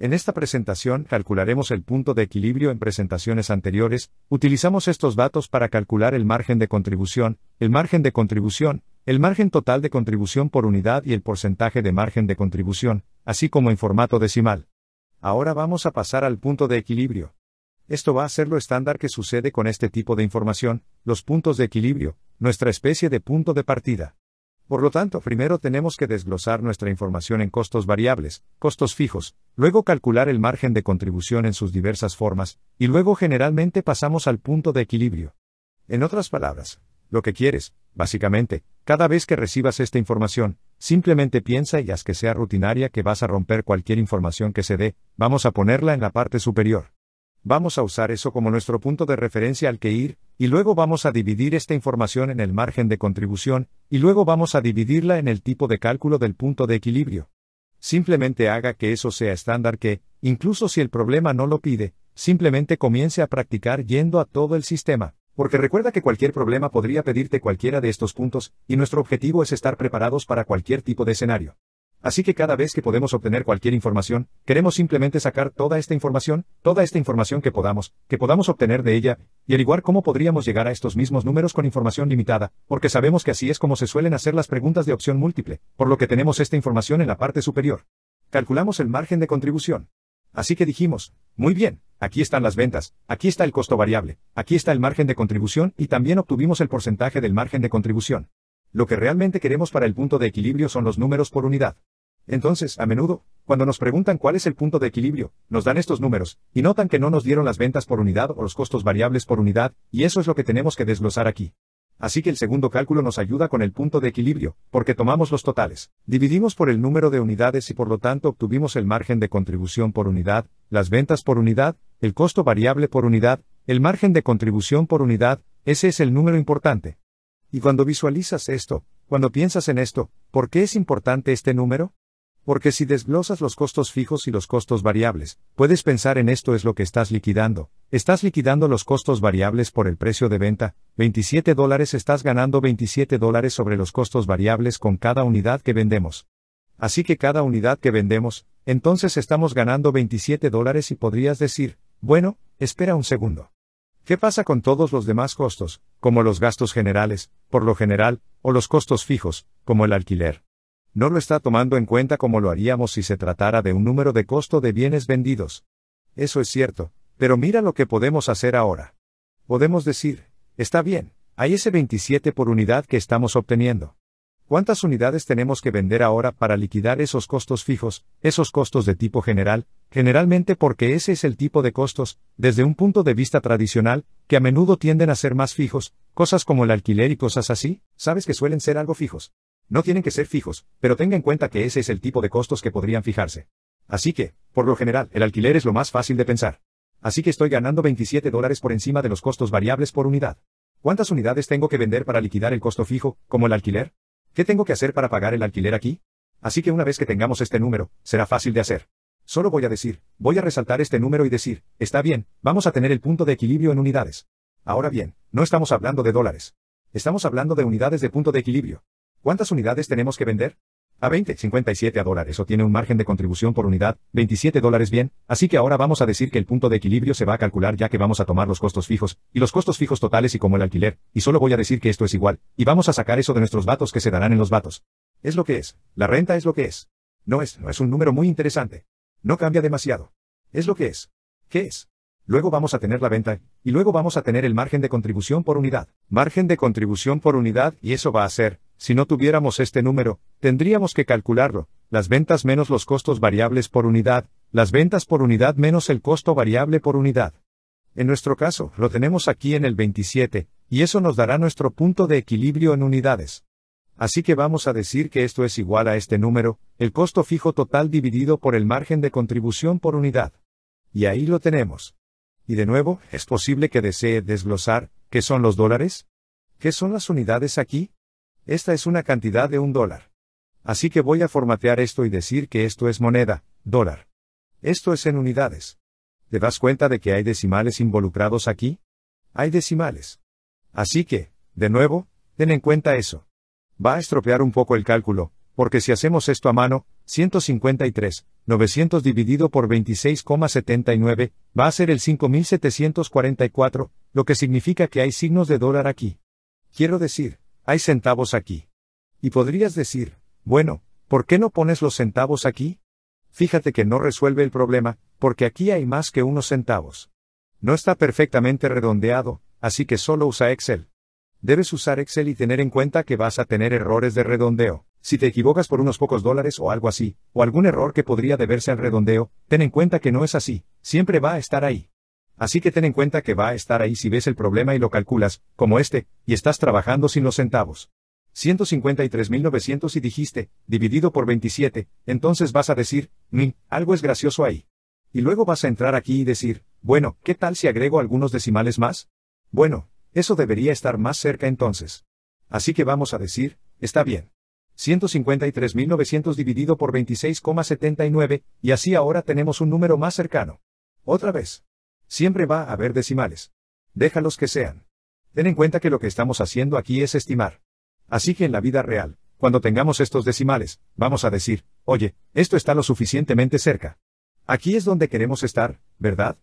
En esta presentación calcularemos el punto de equilibrio en presentaciones anteriores, utilizamos estos datos para calcular el margen de contribución, el margen de contribución, el margen total de contribución por unidad y el porcentaje de margen de contribución, así como en formato decimal. Ahora vamos a pasar al punto de equilibrio. Esto va a ser lo estándar que sucede con este tipo de información, los puntos de equilibrio, nuestra especie de punto de partida. Por lo tanto, primero tenemos que desglosar nuestra información en costos variables, costos fijos, luego calcular el margen de contribución en sus diversas formas, y luego generalmente pasamos al punto de equilibrio. En otras palabras, lo que quieres, básicamente, cada vez que recibas esta información, simplemente piensa y haz que sea rutinaria que vas a romper cualquier información que se dé, vamos a ponerla en la parte superior. Vamos a usar eso como nuestro punto de referencia al que ir, y luego vamos a dividir esta información en el margen de contribución, y luego vamos a dividirla en el tipo de cálculo del punto de equilibrio. Simplemente haga que eso sea estándar que, incluso si el problema no lo pide, simplemente comience a practicar yendo a todo el sistema. Porque recuerda que cualquier problema podría pedirte cualquiera de estos puntos, y nuestro objetivo es estar preparados para cualquier tipo de escenario. Así que cada vez que podemos obtener cualquier información, queremos simplemente sacar toda esta información, toda esta información que podamos, que podamos obtener de ella, y averiguar cómo podríamos llegar a estos mismos números con información limitada, porque sabemos que así es como se suelen hacer las preguntas de opción múltiple, por lo que tenemos esta información en la parte superior. Calculamos el margen de contribución. Así que dijimos, muy bien, aquí están las ventas, aquí está el costo variable, aquí está el margen de contribución y también obtuvimos el porcentaje del margen de contribución. Lo que realmente queremos para el punto de equilibrio son los números por unidad. Entonces, a menudo, cuando nos preguntan cuál es el punto de equilibrio, nos dan estos números, y notan que no nos dieron las ventas por unidad o los costos variables por unidad, y eso es lo que tenemos que desglosar aquí. Así que el segundo cálculo nos ayuda con el punto de equilibrio, porque tomamos los totales, dividimos por el número de unidades y por lo tanto obtuvimos el margen de contribución por unidad, las ventas por unidad, el costo variable por unidad, el margen de contribución por unidad, ese es el número importante. Y cuando visualizas esto, cuando piensas en esto, ¿por qué es importante este número? Porque si desglosas los costos fijos y los costos variables, puedes pensar en esto es lo que estás liquidando. Estás liquidando los costos variables por el precio de venta, 27 dólares estás ganando 27 dólares sobre los costos variables con cada unidad que vendemos. Así que cada unidad que vendemos, entonces estamos ganando 27 dólares y podrías decir, bueno, espera un segundo. ¿Qué pasa con todos los demás costos, como los gastos generales, por lo general, o los costos fijos, como el alquiler? No lo está tomando en cuenta como lo haríamos si se tratara de un número de costo de bienes vendidos. Eso es cierto, pero mira lo que podemos hacer ahora. Podemos decir, está bien, hay ese 27 por unidad que estamos obteniendo. ¿Cuántas unidades tenemos que vender ahora para liquidar esos costos fijos, esos costos de tipo general, generalmente porque ese es el tipo de costos, desde un punto de vista tradicional, que a menudo tienden a ser más fijos, cosas como el alquiler y cosas así, sabes que suelen ser algo fijos. No tienen que ser fijos, pero tenga en cuenta que ese es el tipo de costos que podrían fijarse. Así que, por lo general, el alquiler es lo más fácil de pensar. Así que estoy ganando 27 dólares por encima de los costos variables por unidad. ¿Cuántas unidades tengo que vender para liquidar el costo fijo, como el alquiler? ¿Qué tengo que hacer para pagar el alquiler aquí? Así que una vez que tengamos este número, será fácil de hacer. Solo voy a decir, voy a resaltar este número y decir, está bien, vamos a tener el punto de equilibrio en unidades. Ahora bien, no estamos hablando de dólares. Estamos hablando de unidades de punto de equilibrio. ¿Cuántas unidades tenemos que vender? a 20.57 a dólares o tiene un margen de contribución por unidad, 27 dólares bien, así que ahora vamos a decir que el punto de equilibrio se va a calcular ya que vamos a tomar los costos fijos, y los costos fijos totales y como el alquiler, y solo voy a decir que esto es igual, y vamos a sacar eso de nuestros datos que se darán en los datos. Es lo que es, la renta es lo que es. No es, no es un número muy interesante. No cambia demasiado. Es lo que es. ¿Qué es? Luego vamos a tener la venta, y luego vamos a tener el margen de contribución por unidad. Margen de contribución por unidad, y eso va a ser, si no tuviéramos este número, tendríamos que calcularlo, las ventas menos los costos variables por unidad, las ventas por unidad menos el costo variable por unidad. En nuestro caso, lo tenemos aquí en el 27, y eso nos dará nuestro punto de equilibrio en unidades. Así que vamos a decir que esto es igual a este número, el costo fijo total dividido por el margen de contribución por unidad. Y ahí lo tenemos. Y de nuevo, es posible que desee desglosar, ¿qué son los dólares? ¿Qué son las unidades aquí? Esta es una cantidad de un dólar. Así que voy a formatear esto y decir que esto es moneda, dólar. Esto es en unidades. ¿Te das cuenta de que hay decimales involucrados aquí? Hay decimales. Así que, de nuevo, ten en cuenta eso. Va a estropear un poco el cálculo, porque si hacemos esto a mano, 153, 900 dividido por 26,79, va a ser el 5744, lo que significa que hay signos de dólar aquí. Quiero decir, hay centavos aquí. Y podrías decir, bueno, ¿por qué no pones los centavos aquí? Fíjate que no resuelve el problema, porque aquí hay más que unos centavos. No está perfectamente redondeado, así que solo usa Excel. Debes usar Excel y tener en cuenta que vas a tener errores de redondeo. Si te equivocas por unos pocos dólares o algo así, o algún error que podría deberse al redondeo, ten en cuenta que no es así, siempre va a estar ahí. Así que ten en cuenta que va a estar ahí si ves el problema y lo calculas, como este, y estás trabajando sin los centavos. 153.900 y dijiste, dividido por 27, entonces vas a decir, mmm, algo es gracioso ahí. Y luego vas a entrar aquí y decir, bueno, ¿qué tal si agrego algunos decimales más? Bueno, eso debería estar más cerca entonces. Así que vamos a decir, está bien. 153.900 dividido por 26,79, y así ahora tenemos un número más cercano. Otra vez. Siempre va a haber decimales. Déjalos que sean. Ten en cuenta que lo que estamos haciendo aquí es estimar. Así que en la vida real, cuando tengamos estos decimales, vamos a decir, oye, esto está lo suficientemente cerca. Aquí es donde queremos estar, ¿verdad?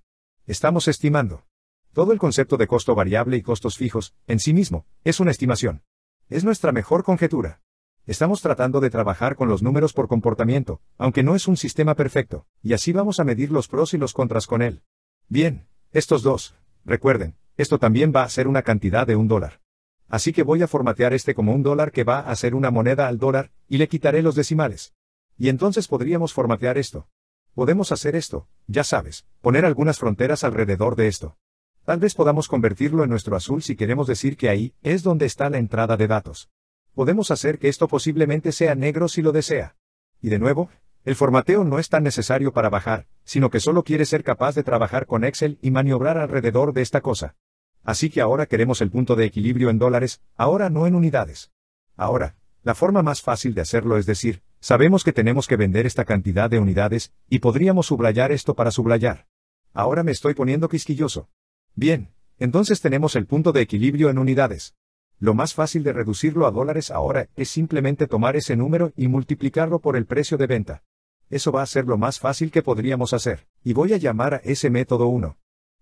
Estamos estimando. Todo el concepto de costo variable y costos fijos, en sí mismo, es una estimación. Es nuestra mejor conjetura. Estamos tratando de trabajar con los números por comportamiento, aunque no es un sistema perfecto, y así vamos a medir los pros y los contras con él. Bien, estos dos, recuerden, esto también va a ser una cantidad de un dólar. Así que voy a formatear este como un dólar que va a ser una moneda al dólar, y le quitaré los decimales. Y entonces podríamos formatear esto. Podemos hacer esto, ya sabes, poner algunas fronteras alrededor de esto. Tal vez podamos convertirlo en nuestro azul si queremos decir que ahí es donde está la entrada de datos. Podemos hacer que esto posiblemente sea negro si lo desea. Y de nuevo, el formateo no es tan necesario para bajar, sino que solo quiere ser capaz de trabajar con Excel y maniobrar alrededor de esta cosa. Así que ahora queremos el punto de equilibrio en dólares, ahora no en unidades. Ahora, la forma más fácil de hacerlo es decir, sabemos que tenemos que vender esta cantidad de unidades, y podríamos subrayar esto para subrayar. Ahora me estoy poniendo quisquilloso. Bien, entonces tenemos el punto de equilibrio en unidades. Lo más fácil de reducirlo a dólares ahora es simplemente tomar ese número y multiplicarlo por el precio de venta eso va a ser lo más fácil que podríamos hacer, y voy a llamar a ese método 1.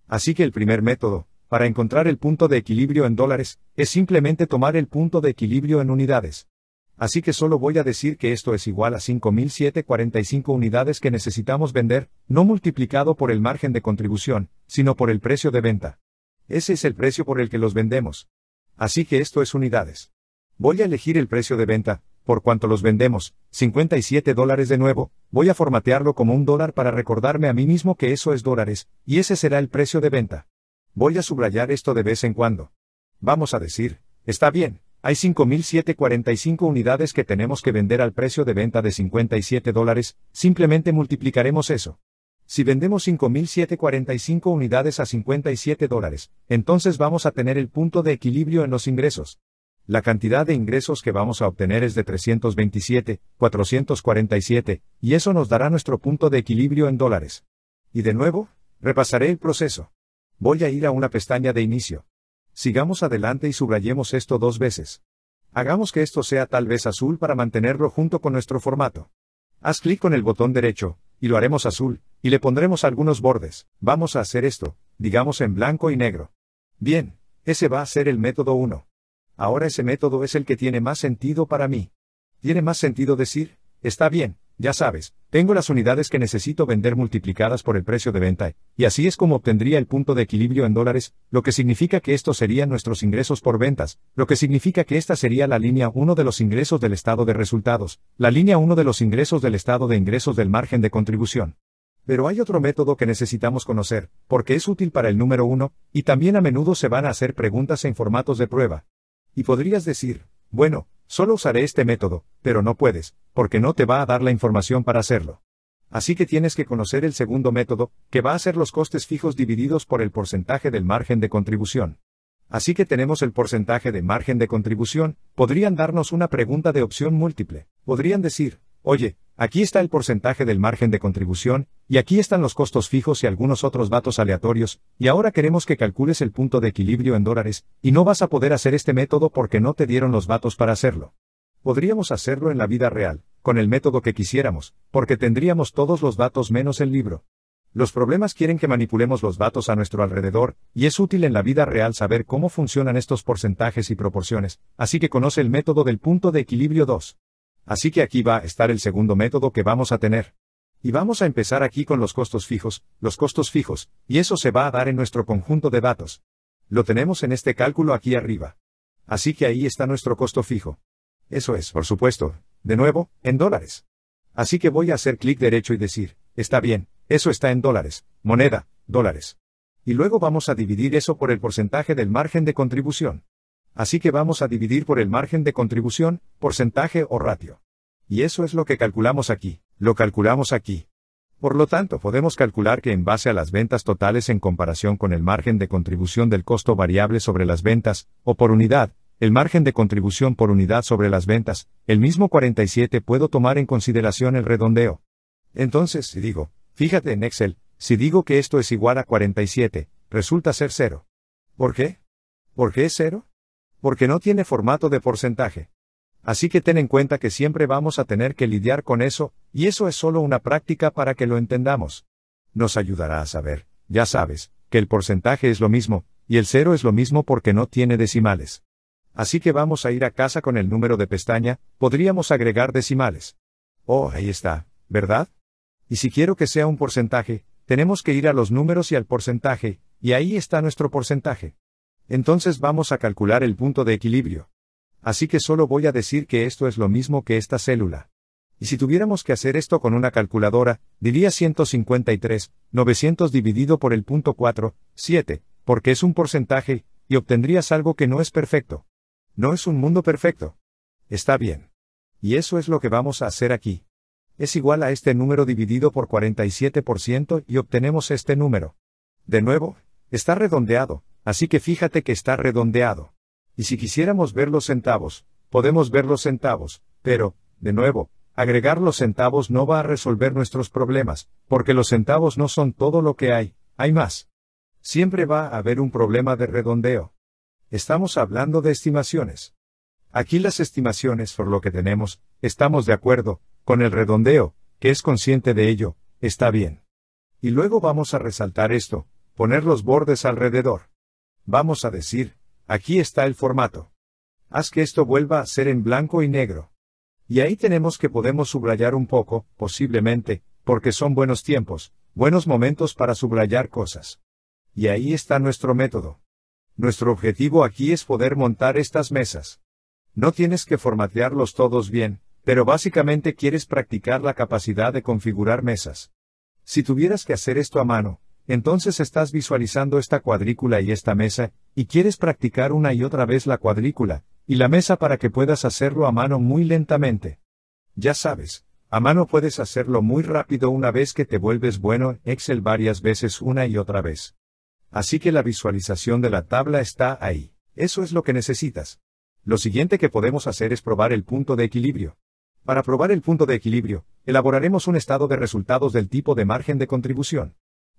Así que el primer método, para encontrar el punto de equilibrio en dólares, es simplemente tomar el punto de equilibrio en unidades. Así que solo voy a decir que esto es igual a 5.745 unidades que necesitamos vender, no multiplicado por el margen de contribución, sino por el precio de venta. Ese es el precio por el que los vendemos. Así que esto es unidades. Voy a elegir el precio de venta, por cuanto los vendemos, 57 dólares de nuevo, voy a formatearlo como un dólar para recordarme a mí mismo que eso es dólares, y ese será el precio de venta. Voy a subrayar esto de vez en cuando. Vamos a decir, está bien, hay 5.745 unidades que tenemos que vender al precio de venta de 57 dólares, simplemente multiplicaremos eso. Si vendemos 5.745 unidades a 57 dólares, entonces vamos a tener el punto de equilibrio en los ingresos. La cantidad de ingresos que vamos a obtener es de 327, 447, y eso nos dará nuestro punto de equilibrio en dólares. Y de nuevo, repasaré el proceso. Voy a ir a una pestaña de inicio. Sigamos adelante y subrayemos esto dos veces. Hagamos que esto sea tal vez azul para mantenerlo junto con nuestro formato. Haz clic con el botón derecho, y lo haremos azul, y le pondremos algunos bordes. Vamos a hacer esto, digamos en blanco y negro. Bien, ese va a ser el método 1. Ahora ese método es el que tiene más sentido para mí. Tiene más sentido decir, está bien, ya sabes, tengo las unidades que necesito vender multiplicadas por el precio de venta, y así es como obtendría el punto de equilibrio en dólares, lo que significa que estos serían nuestros ingresos por ventas, lo que significa que esta sería la línea 1 de los ingresos del estado de resultados, la línea 1 de los ingresos del estado de ingresos del margen de contribución. Pero hay otro método que necesitamos conocer, porque es útil para el número 1, y también a menudo se van a hacer preguntas en formatos de prueba. Y podrías decir, bueno, solo usaré este método, pero no puedes, porque no te va a dar la información para hacerlo. Así que tienes que conocer el segundo método, que va a ser los costes fijos divididos por el porcentaje del margen de contribución. Así que tenemos el porcentaje de margen de contribución, podrían darnos una pregunta de opción múltiple. Podrían decir, Oye, aquí está el porcentaje del margen de contribución, y aquí están los costos fijos y algunos otros datos aleatorios, y ahora queremos que calcules el punto de equilibrio en dólares, y no vas a poder hacer este método porque no te dieron los datos para hacerlo. Podríamos hacerlo en la vida real, con el método que quisiéramos, porque tendríamos todos los datos menos el libro. Los problemas quieren que manipulemos los datos a nuestro alrededor, y es útil en la vida real saber cómo funcionan estos porcentajes y proporciones, así que conoce el método del punto de equilibrio 2. Así que aquí va a estar el segundo método que vamos a tener. Y vamos a empezar aquí con los costos fijos, los costos fijos, y eso se va a dar en nuestro conjunto de datos. Lo tenemos en este cálculo aquí arriba. Así que ahí está nuestro costo fijo. Eso es, por supuesto, de nuevo, en dólares. Así que voy a hacer clic derecho y decir, está bien, eso está en dólares, moneda, dólares. Y luego vamos a dividir eso por el porcentaje del margen de contribución. Así que vamos a dividir por el margen de contribución, porcentaje o ratio. Y eso es lo que calculamos aquí, lo calculamos aquí. Por lo tanto, podemos calcular que en base a las ventas totales en comparación con el margen de contribución del costo variable sobre las ventas, o por unidad, el margen de contribución por unidad sobre las ventas, el mismo 47 puedo tomar en consideración el redondeo. Entonces, si digo, fíjate en Excel, si digo que esto es igual a 47, resulta ser cero. ¿Por qué? ¿Por qué es cero? porque no tiene formato de porcentaje. Así que ten en cuenta que siempre vamos a tener que lidiar con eso, y eso es solo una práctica para que lo entendamos. Nos ayudará a saber, ya sabes, que el porcentaje es lo mismo, y el cero es lo mismo porque no tiene decimales. Así que vamos a ir a casa con el número de pestaña, podríamos agregar decimales. Oh, ahí está, ¿verdad? Y si quiero que sea un porcentaje, tenemos que ir a los números y al porcentaje, y ahí está nuestro porcentaje. Entonces vamos a calcular el punto de equilibrio. Así que solo voy a decir que esto es lo mismo que esta célula. Y si tuviéramos que hacer esto con una calculadora, diría 153, 900 dividido por el punto 4, 7, porque es un porcentaje, y obtendrías algo que no es perfecto. No es un mundo perfecto. Está bien. Y eso es lo que vamos a hacer aquí. Es igual a este número dividido por 47% y obtenemos este número. De nuevo, está redondeado, Así que fíjate que está redondeado. Y si quisiéramos ver los centavos, podemos ver los centavos, pero, de nuevo, agregar los centavos no va a resolver nuestros problemas, porque los centavos no son todo lo que hay, hay más. Siempre va a haber un problema de redondeo. Estamos hablando de estimaciones. Aquí las estimaciones, por lo que tenemos, estamos de acuerdo, con el redondeo, que es consciente de ello, está bien. Y luego vamos a resaltar esto, poner los bordes alrededor. Vamos a decir, aquí está el formato. Haz que esto vuelva a ser en blanco y negro. Y ahí tenemos que podemos subrayar un poco, posiblemente, porque son buenos tiempos, buenos momentos para subrayar cosas. Y ahí está nuestro método. Nuestro objetivo aquí es poder montar estas mesas. No tienes que formatearlos todos bien, pero básicamente quieres practicar la capacidad de configurar mesas. Si tuvieras que hacer esto a mano, entonces estás visualizando esta cuadrícula y esta mesa, y quieres practicar una y otra vez la cuadrícula, y la mesa para que puedas hacerlo a mano muy lentamente. Ya sabes, a mano puedes hacerlo muy rápido una vez que te vuelves bueno Excel varias veces una y otra vez. Así que la visualización de la tabla está ahí. Eso es lo que necesitas. Lo siguiente que podemos hacer es probar el punto de equilibrio. Para probar el punto de equilibrio, elaboraremos un estado de resultados del tipo de margen de contribución.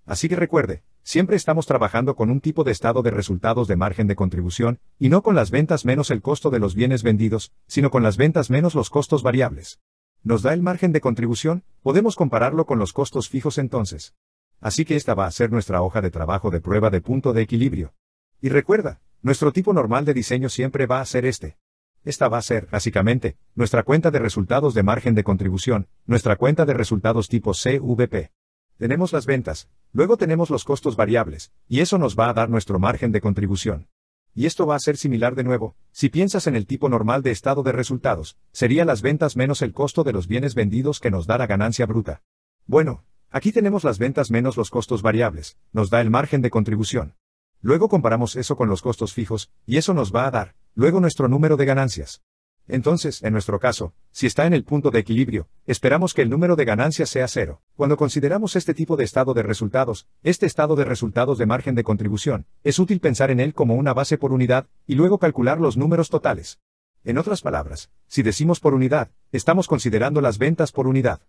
Así que recuerde, siempre estamos trabajando con un tipo de estado de resultados de margen de contribución, y no con las ventas menos el costo de los bienes vendidos, sino con las ventas menos los costos variables. Nos da el margen de contribución, podemos compararlo con los costos fijos entonces. Así que esta va a ser nuestra hoja de trabajo de prueba de punto de equilibrio. Y recuerda, nuestro tipo normal de diseño siempre va a ser este. Esta va a ser, básicamente, nuestra cuenta de resultados de margen de contribución, nuestra cuenta de resultados tipo CVP. Tenemos las ventas, Luego tenemos los costos variables, y eso nos va a dar nuestro margen de contribución. Y esto va a ser similar de nuevo, si piensas en el tipo normal de estado de resultados, sería las ventas menos el costo de los bienes vendidos que nos da la ganancia bruta. Bueno, aquí tenemos las ventas menos los costos variables, nos da el margen de contribución. Luego comparamos eso con los costos fijos, y eso nos va a dar, luego nuestro número de ganancias. Entonces, en nuestro caso, si está en el punto de equilibrio, esperamos que el número de ganancias sea cero. Cuando consideramos este tipo de estado de resultados, este estado de resultados de margen de contribución, es útil pensar en él como una base por unidad, y luego calcular los números totales. En otras palabras, si decimos por unidad, estamos considerando las ventas por unidad.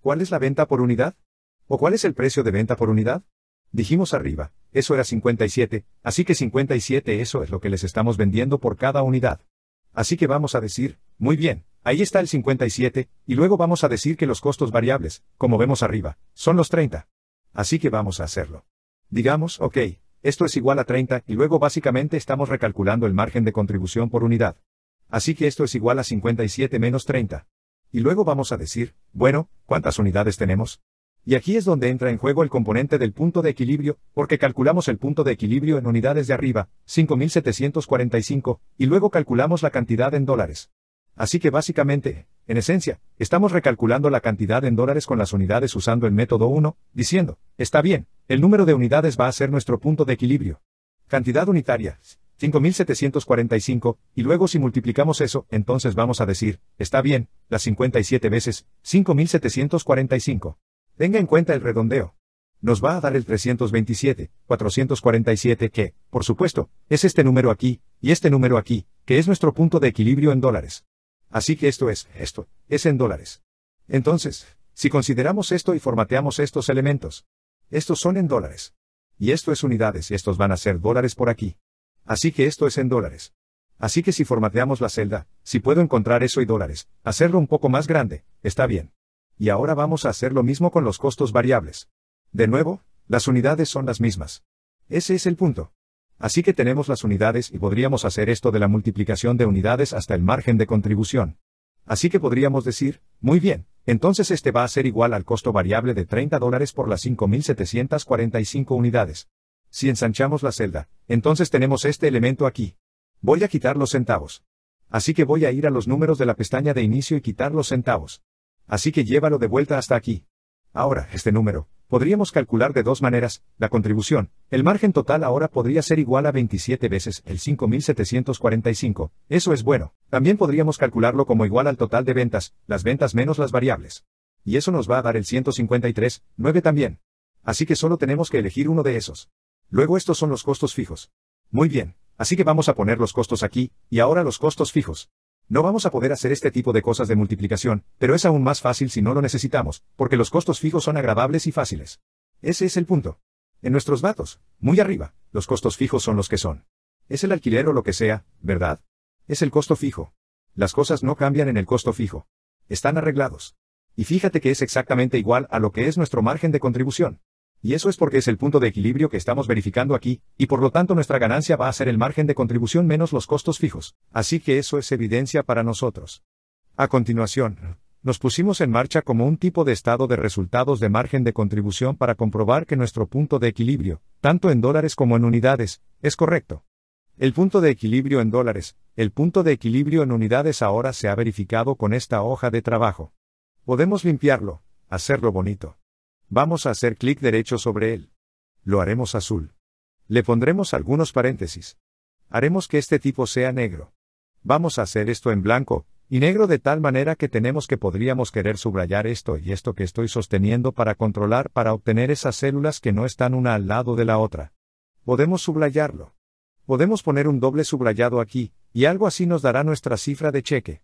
¿Cuál es la venta por unidad? ¿O cuál es el precio de venta por unidad? Dijimos arriba, eso era 57, así que 57 eso es lo que les estamos vendiendo por cada unidad. Así que vamos a decir, muy bien, ahí está el 57, y luego vamos a decir que los costos variables, como vemos arriba, son los 30. Así que vamos a hacerlo. Digamos, ok, esto es igual a 30, y luego básicamente estamos recalculando el margen de contribución por unidad. Así que esto es igual a 57 menos 30. Y luego vamos a decir, bueno, ¿cuántas unidades tenemos? Y aquí es donde entra en juego el componente del punto de equilibrio, porque calculamos el punto de equilibrio en unidades de arriba, 5.745, y luego calculamos la cantidad en dólares. Así que básicamente, en esencia, estamos recalculando la cantidad en dólares con las unidades usando el método 1, diciendo, está bien, el número de unidades va a ser nuestro punto de equilibrio. Cantidad unitaria, 5.745, y luego si multiplicamos eso, entonces vamos a decir, está bien, las 57 veces, 5.745. Tenga en cuenta el redondeo. Nos va a dar el 327, 447 que, por supuesto, es este número aquí, y este número aquí, que es nuestro punto de equilibrio en dólares. Así que esto es, esto, es en dólares. Entonces, si consideramos esto y formateamos estos elementos, estos son en dólares. Y esto es unidades y estos van a ser dólares por aquí. Así que esto es en dólares. Así que si formateamos la celda, si puedo encontrar eso y dólares, hacerlo un poco más grande, está bien y ahora vamos a hacer lo mismo con los costos variables. De nuevo, las unidades son las mismas. Ese es el punto. Así que tenemos las unidades y podríamos hacer esto de la multiplicación de unidades hasta el margen de contribución. Así que podríamos decir, muy bien, entonces este va a ser igual al costo variable de 30 dólares por las 5.745 unidades. Si ensanchamos la celda, entonces tenemos este elemento aquí. Voy a quitar los centavos. Así que voy a ir a los números de la pestaña de inicio y quitar los centavos. Así que llévalo de vuelta hasta aquí. Ahora, este número, podríamos calcular de dos maneras, la contribución, el margen total ahora podría ser igual a 27 veces el 5.745, eso es bueno. También podríamos calcularlo como igual al total de ventas, las ventas menos las variables. Y eso nos va a dar el 153, 9 también. Así que solo tenemos que elegir uno de esos. Luego estos son los costos fijos. Muy bien, así que vamos a poner los costos aquí, y ahora los costos fijos. No vamos a poder hacer este tipo de cosas de multiplicación, pero es aún más fácil si no lo necesitamos, porque los costos fijos son agradables y fáciles. Ese es el punto. En nuestros datos, muy arriba, los costos fijos son los que son. Es el alquiler o lo que sea, ¿verdad? Es el costo fijo. Las cosas no cambian en el costo fijo. Están arreglados. Y fíjate que es exactamente igual a lo que es nuestro margen de contribución. Y eso es porque es el punto de equilibrio que estamos verificando aquí, y por lo tanto nuestra ganancia va a ser el margen de contribución menos los costos fijos. Así que eso es evidencia para nosotros. A continuación, nos pusimos en marcha como un tipo de estado de resultados de margen de contribución para comprobar que nuestro punto de equilibrio, tanto en dólares como en unidades, es correcto. El punto de equilibrio en dólares, el punto de equilibrio en unidades ahora se ha verificado con esta hoja de trabajo. Podemos limpiarlo, hacerlo bonito. Vamos a hacer clic derecho sobre él. Lo haremos azul. Le pondremos algunos paréntesis. Haremos que este tipo sea negro. Vamos a hacer esto en blanco, y negro de tal manera que tenemos que podríamos querer subrayar esto y esto que estoy sosteniendo para controlar para obtener esas células que no están una al lado de la otra. Podemos subrayarlo. Podemos poner un doble subrayado aquí, y algo así nos dará nuestra cifra de cheque.